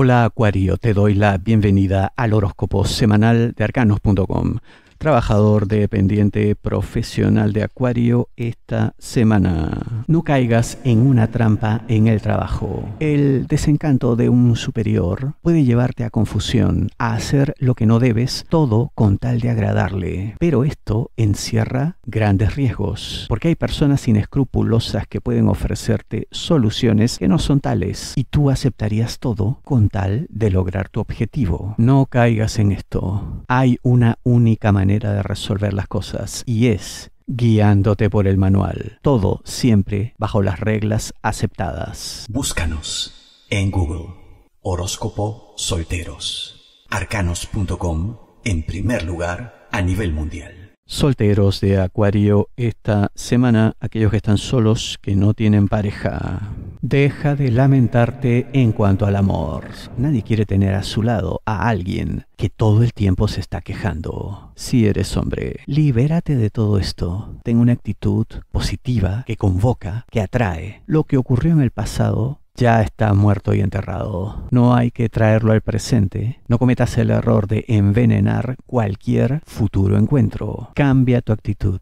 Hola Acuario, te doy la bienvenida al horóscopo semanal de arcanos.com trabajador dependiente profesional de Acuario esta semana. No caigas en una trampa en el trabajo. El desencanto de un superior puede llevarte a confusión, a hacer lo que no debes, todo con tal de agradarle. Pero esto encierra grandes riesgos, porque hay personas inescrupulosas que pueden ofrecerte soluciones que no son tales y tú aceptarías todo con tal de lograr tu objetivo. No caigas en esto. Hay una única manera de resolver las cosas y es guiándote por el manual. Todo siempre bajo las reglas aceptadas. Búscanos en Google. Horóscopo Solteros. Arcanos.com en primer lugar a nivel mundial solteros de Acuario esta semana, aquellos que están solos, que no tienen pareja. Deja de lamentarte en cuanto al amor. Nadie quiere tener a su lado a alguien que todo el tiempo se está quejando. Si eres hombre, libérate de todo esto. Ten una actitud positiva que convoca, que atrae. Lo que ocurrió en el pasado ya está muerto y enterrado. No hay que traerlo al presente. No cometas el error de envenenar cualquier futuro encuentro. Cambia tu actitud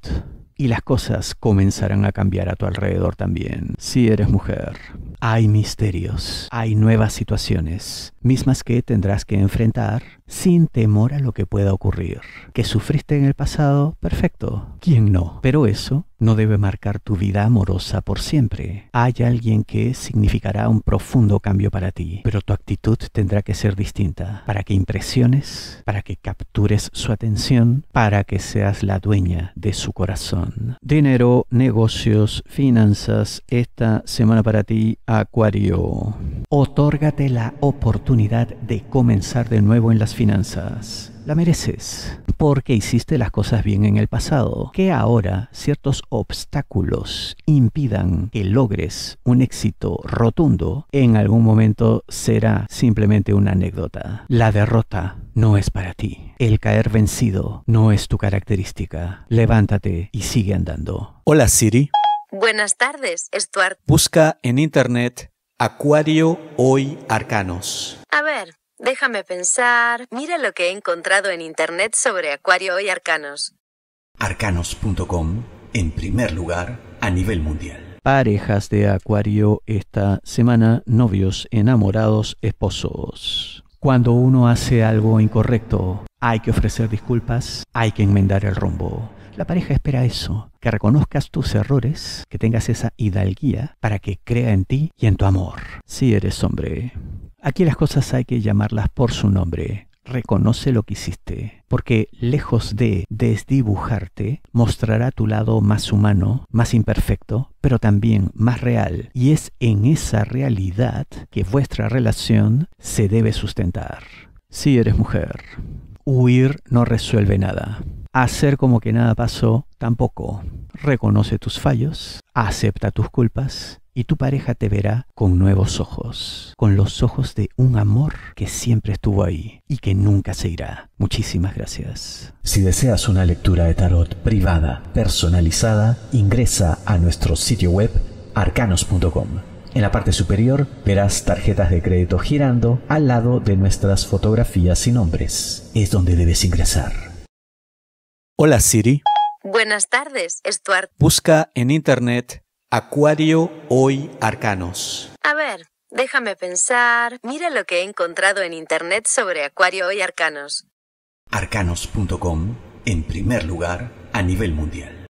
y las cosas comenzarán a cambiar a tu alrededor también. Si eres mujer, hay misterios, hay nuevas situaciones, mismas que tendrás que enfrentar sin temor a lo que pueda ocurrir. ¿Que sufriste en el pasado? Perfecto. ¿Quién no? Pero eso no debe marcar tu vida amorosa por siempre. Hay alguien que significará un profundo cambio para ti, pero tu actitud tendrá que ser distinta para que impresiones, para que captures su atención, para que seas la dueña de su corazón. Dinero, negocios, finanzas, esta semana para ti, Acuario. Otórgate la oportunidad de comenzar de nuevo en las finanzas. La mereces porque hiciste las cosas bien en el pasado. Que ahora ciertos obstáculos impidan que logres un éxito rotundo, en algún momento será simplemente una anécdota. La derrota no es para ti. El caer vencido no es tu característica. Levántate y sigue andando. Hola Siri. Buenas tardes, Stuart. Busca en internet Acuario hoy Arcanos. A ver, déjame pensar. Mira lo que he encontrado en internet sobre Acuario hoy Arcanos. Arcanos.com, en primer lugar, a nivel mundial. Parejas de Acuario esta semana, novios, enamorados, esposos. Cuando uno hace algo incorrecto, hay que ofrecer disculpas, hay que enmendar el rumbo. La pareja espera eso, que reconozcas tus errores, que tengas esa hidalguía para que crea en ti y en tu amor. Si eres hombre, aquí las cosas hay que llamarlas por su nombre. Reconoce lo que hiciste, porque lejos de desdibujarte, mostrará tu lado más humano, más imperfecto, pero también más real. Y es en esa realidad que vuestra relación se debe sustentar. Si eres mujer, huir no resuelve nada hacer como que nada pasó tampoco. Reconoce tus fallos, acepta tus culpas y tu pareja te verá con nuevos ojos, con los ojos de un amor que siempre estuvo ahí y que nunca se irá. Muchísimas gracias. Si deseas una lectura de tarot privada, personalizada, ingresa a nuestro sitio web arcanos.com. En la parte superior verás tarjetas de crédito girando al lado de nuestras fotografías y nombres. Es donde debes ingresar. Hola Siri. Buenas tardes, Stuart. Busca en Internet Acuario Hoy Arcanos. A ver, déjame pensar. Mira lo que he encontrado en Internet sobre Acuario Hoy Arcanos. Arcanos.com, en primer lugar, a nivel mundial.